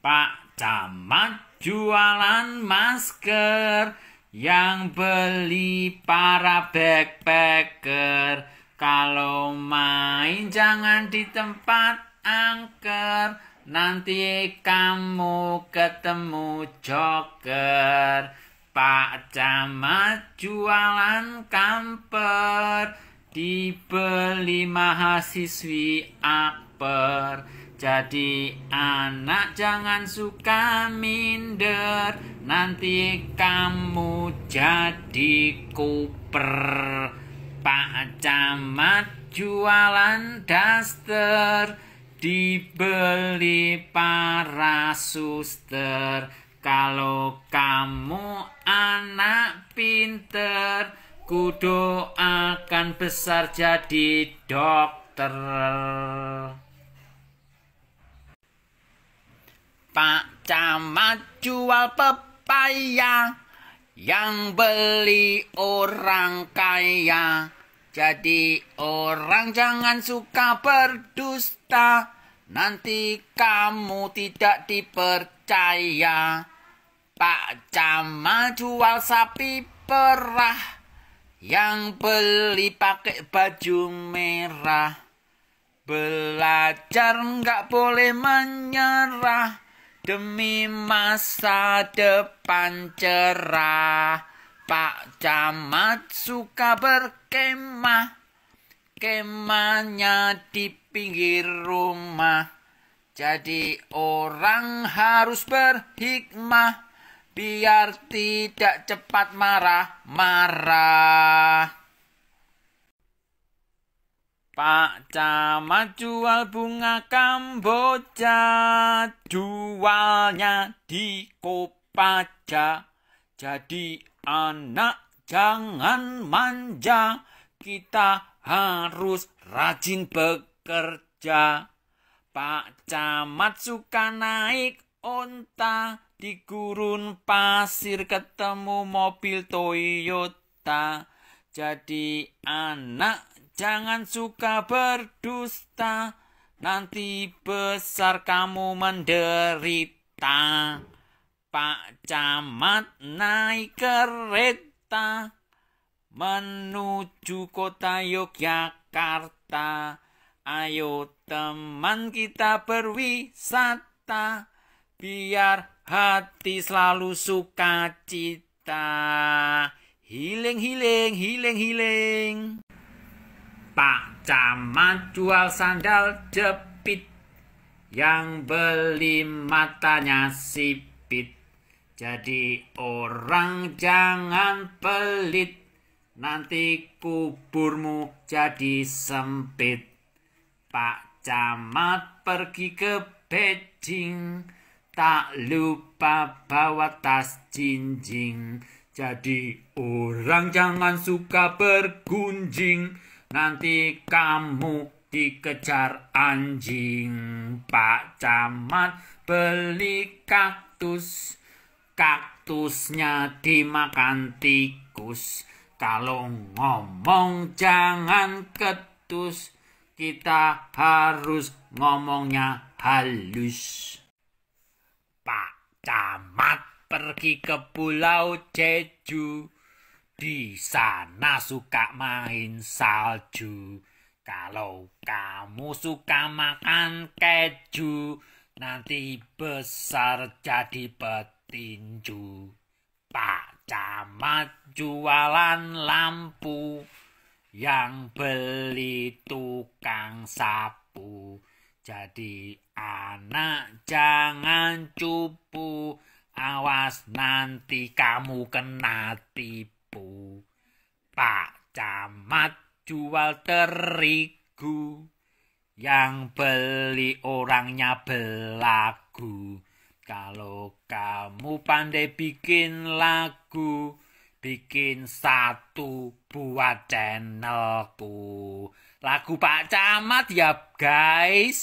Pak Camat jualan masker yang beli para backpacker. Kalau main jangan di tempat angker, nanti kamu ketemu joker. Pak Camat jualan kamper, dibeli mahasiswi aper. Jadi anak jangan suka minder Nanti kamu jadi kuper Pak Camat jualan daster Dibeli para suster Kalau kamu anak pinter kudo akan besar jadi dokter Pak Camat jual pepaya yang beli orang kaya. Jadi orang jangan suka berdusta, nanti kamu tidak dipercaya. Pak Camat jual sapi perah yang beli pakai baju merah. Belajar nggak boleh menyerah. Demi masa depan cerah, Pak Camat suka berkemah. Kemahnya di pinggir rumah. Jadi orang harus berhikmah biar tidak cepat marah-marah. Pak Camat jual bunga Kamboja, jualnya di Kopaja. Jadi anak jangan manja, kita harus rajin bekerja. Pak Camat suka naik onta, di gurun pasir ketemu mobil Toyota. Jadi anak Jangan suka berdusta, nanti besar kamu menderita. Pak Camat naik kereta menuju kota Yogyakarta. Ayo teman kita berwisata, biar hati selalu suka cita. Healing, healing, healing, healing. Pak Camat jual sandal jepit Yang beli matanya sipit Jadi orang jangan pelit Nanti kuburmu jadi sempit Pak Camat pergi ke Beijing Tak lupa bawa tas jinjing jadi orang jangan suka bergunjing Nanti kamu dikejar anjing Pak Camat beli kaktus Kaktusnya dimakan tikus Kalau ngomong jangan ketus Kita harus ngomongnya halus Pak Camat pergi ke Pulau Jeju di sana suka main salju. Kalau kamu suka makan keju, nanti besar jadi petinju. Pak Camat jualan lampu, yang beli tukang sapu. Jadi anak jangan cupu, awas nanti kamu kena tipu. Pak Camat jual terigu, yang beli orangnya belagu. Kalau kamu pandai bikin lagu, bikin satu buat channelku. Lagu Pak Camat ya guys.